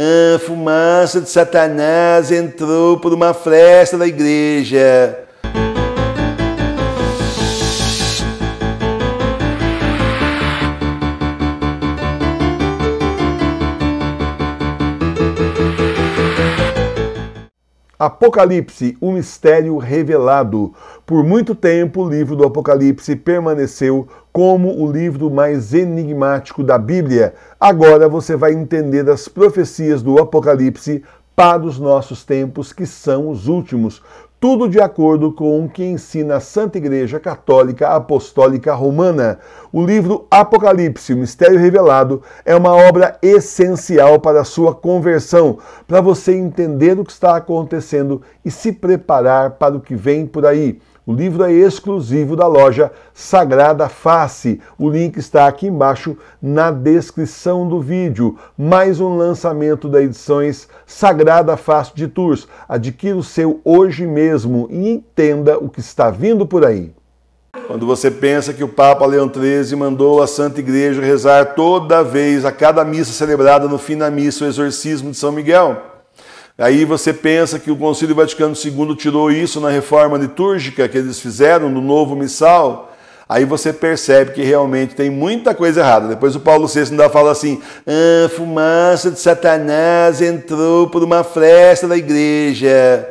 a ah, fumaça de Satanás entrou por uma fresta da igreja Apocalipse, o um mistério revelado. Por muito tempo, o livro do Apocalipse permaneceu como o livro mais enigmático da Bíblia. Agora você vai entender as profecias do Apocalipse para os nossos tempos, que são os últimos tudo de acordo com o que ensina a Santa Igreja Católica Apostólica Romana. O livro Apocalipse, o Mistério Revelado, é uma obra essencial para a sua conversão, para você entender o que está acontecendo e se preparar para o que vem por aí. O livro é exclusivo da loja Sagrada Face. O link está aqui embaixo na descrição do vídeo. Mais um lançamento da edições Sagrada Face de Tours. Adquira o seu hoje mesmo e entenda o que está vindo por aí. Quando você pensa que o Papa Leão XIII mandou a Santa Igreja rezar toda vez, a cada missa celebrada, no fim da missa, o exorcismo de São Miguel, Aí você pensa que o Concílio Vaticano II tirou isso na reforma litúrgica que eles fizeram no novo missal. Aí você percebe que realmente tem muita coisa errada. Depois o Paulo VI ainda fala assim: ah, fumaça de Satanás entrou por uma fresta da igreja.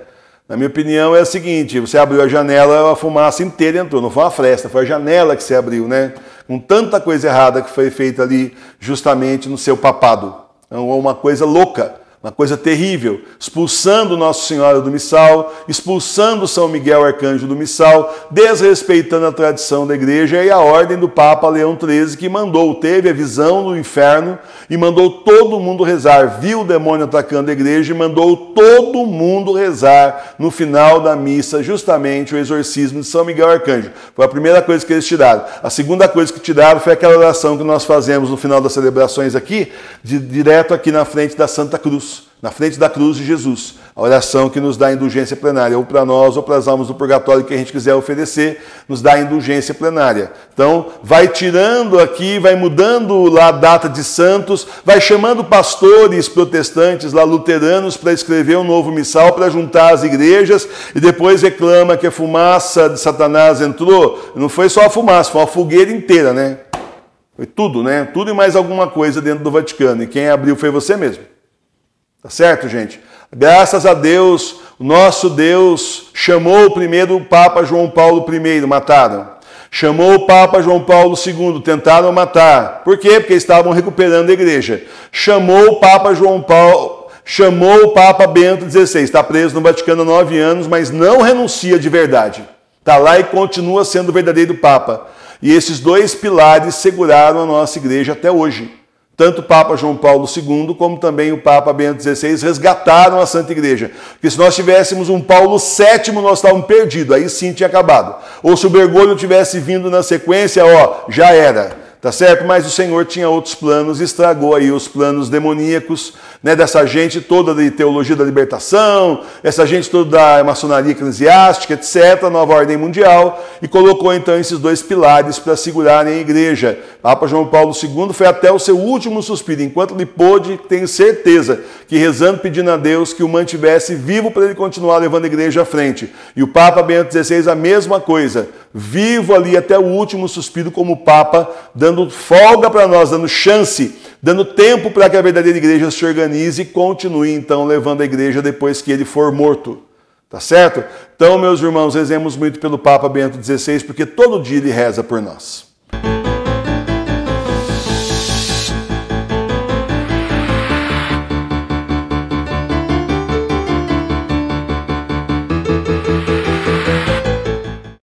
Na minha opinião, é o seguinte: você abriu a janela, a fumaça inteira entrou. Não foi uma fresta, foi a janela que você abriu, né? Com tanta coisa errada que foi feita ali, justamente no seu papado. Então, é uma coisa louca uma coisa terrível, expulsando Nossa Senhora do Missal, expulsando São Miguel Arcanjo do Missal, desrespeitando a tradição da igreja e a ordem do Papa Leão XIII, que mandou, teve a visão do inferno e mandou todo mundo rezar, viu o demônio atacando a igreja e mandou todo mundo rezar no final da missa, justamente o exorcismo de São Miguel Arcanjo. Foi a primeira coisa que eles tiraram. A segunda coisa que tiraram foi aquela oração que nós fazemos no final das celebrações aqui, de, direto aqui na frente da Santa Cruz cruz, na frente da cruz de Jesus. A oração que nos dá indulgência plenária, ou para nós, ou para as almas do purgatório que a gente quiser oferecer, nos dá indulgência plenária. Então, vai tirando aqui, vai mudando lá a data de santos, vai chamando pastores protestantes, lá luteranos, para escrever um novo missal, para juntar as igrejas, e depois reclama que a fumaça de Satanás entrou. Não foi só a fumaça, foi uma fogueira inteira, né? Foi tudo, né? Tudo e mais alguma coisa dentro do Vaticano. E quem abriu foi você mesmo. Tá certo, gente? Graças a Deus, nosso Deus chamou o primeiro o Papa João Paulo I, mataram. Chamou o Papa João Paulo II, tentaram matar. Por quê? Porque estavam recuperando a igreja. Chamou o Papa João Paulo, chamou o Papa Bento XVI, está preso no Vaticano há nove anos, mas não renuncia de verdade. Está lá e continua sendo o verdadeiro Papa. E esses dois pilares seguraram a nossa igreja até hoje. Tanto o Papa João Paulo II como também o Papa Bento XVI resgataram a Santa Igreja. Porque se nós tivéssemos um Paulo VII, nós estávamos perdidos, aí sim tinha acabado. Ou se o Bergoglio tivesse vindo na sequência, ó, já era. Tá certo? Mas o Senhor tinha outros planos, estragou aí os planos demoníacos né, dessa gente toda de teologia da libertação, essa gente toda da maçonaria eclesiástica, etc., nova ordem mundial, e colocou então esses dois pilares para segurarem a igreja. Papa João Paulo II foi até o seu último suspiro, enquanto ele pôde, tenho certeza, que rezando, pedindo a Deus que o mantivesse vivo para ele continuar levando a igreja à frente. E o Papa Bento XVI, a mesma coisa, vivo ali até o último suspiro como Papa, dando folga para nós, dando chance dando tempo para que a verdadeira igreja se organize e continue então levando a igreja depois que ele for morto. Tá certo? Então, meus irmãos, rezemos muito pelo Papa Bento XVI, porque todo dia ele reza por nós.